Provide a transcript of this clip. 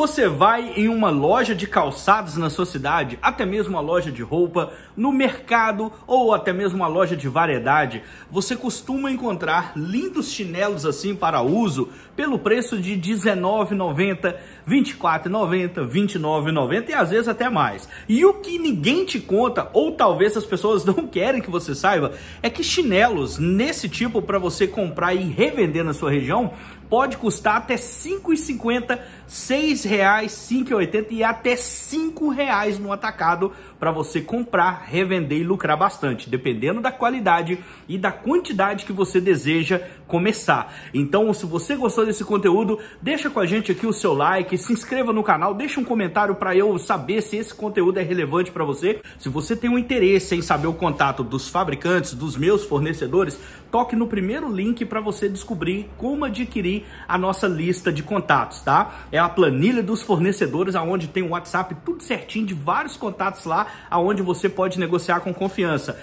você vai em uma loja de calçados na sua cidade, até mesmo uma loja de roupa, no mercado ou até mesmo uma loja de variedade, você costuma encontrar lindos chinelos assim para uso pelo preço de R$19,90, 24,90, 29,90 e às vezes até mais. E o que ninguém te conta, ou talvez as pessoas não querem que você saiba, é que chinelos nesse tipo para você comprar e revender na sua região pode custar até R$ 5,50, R$ 6,00, R$ 5,80 e até R$ 5,00 no atacado para você comprar, revender e lucrar bastante, dependendo da qualidade e da quantidade que você deseja começar. Então, se você gostou desse conteúdo, deixa com a gente aqui o seu like, like, se inscreva no canal, deixe um comentário para eu saber se esse conteúdo é relevante para você. Se você tem um interesse em saber o contato dos fabricantes, dos meus fornecedores, toque no primeiro link para você descobrir como adquirir a nossa lista de contatos, tá? É a planilha dos fornecedores, aonde tem o WhatsApp tudo certinho de vários contatos lá, aonde você pode negociar com confiança.